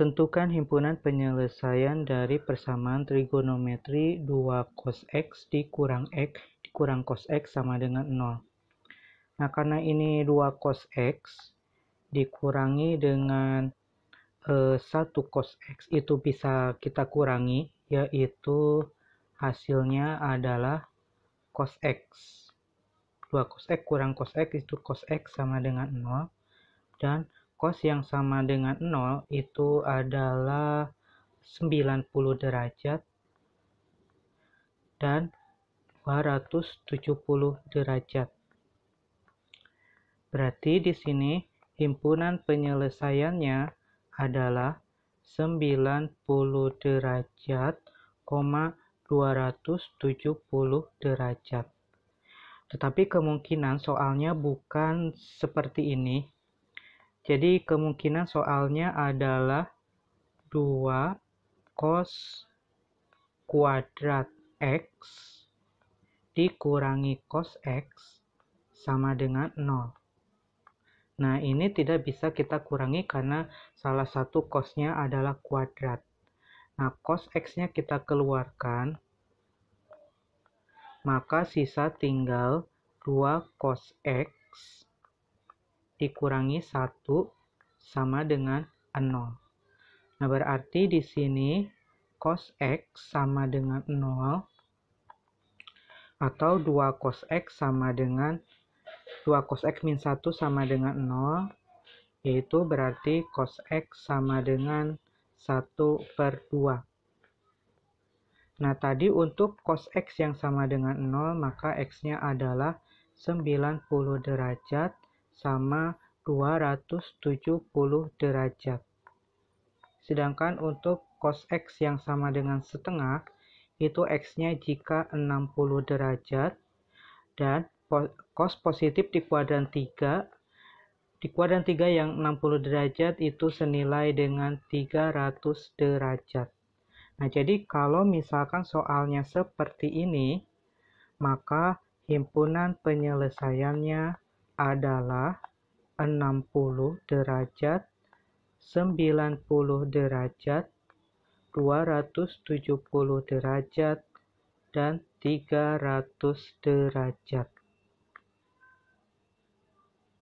Tentukan himpunan penyelesaian dari persamaan trigonometri 2 cos x dikurang x dikurang cos x sama dengan 0. Nah, karena ini 2 cos x dikurangi dengan e, eh, 1 cos x itu bisa kita kurangi, yaitu hasilnya adalah cos x. 2 cos x kurang cos x itu cos x sama dengan 0. Dan kos yang sama dengan 0 itu adalah 90 derajat dan 270 derajat. Berarti di sini himpunan penyelesaiannya adalah 90 derajat, 270 derajat. Tetapi kemungkinan soalnya bukan seperti ini, jadi kemungkinan soalnya adalah 2 cos kuadrat X dikurangi cos X sama dengan 0. Nah, ini tidak bisa kita kurangi karena salah satu cosnya adalah kuadrat. Nah, cos x-nya kita keluarkan, maka sisa tinggal 2 cos x dikurangi 1 sama dengan 0. Nah, berarti di sini cos X sama dengan 0 atau 2 cos X sama dengan 2 cos X min 1 sama dengan 0 yaitu berarti cos X sama dengan 1 per 2. Nah, tadi untuk cos X yang sama dengan 0, maka X-nya adalah 90 derajat sama 270 derajat. Sedangkan untuk cos X yang sama dengan setengah, itu X-nya jika 60 derajat, dan cos positif di kuadran 3, di kuadran 3 yang 60 derajat itu senilai dengan 300 derajat. Nah, jadi kalau misalkan soalnya seperti ini, maka himpunan penyelesaiannya adalah 60 derajat, 90 derajat, 270 derajat, dan 300 derajat.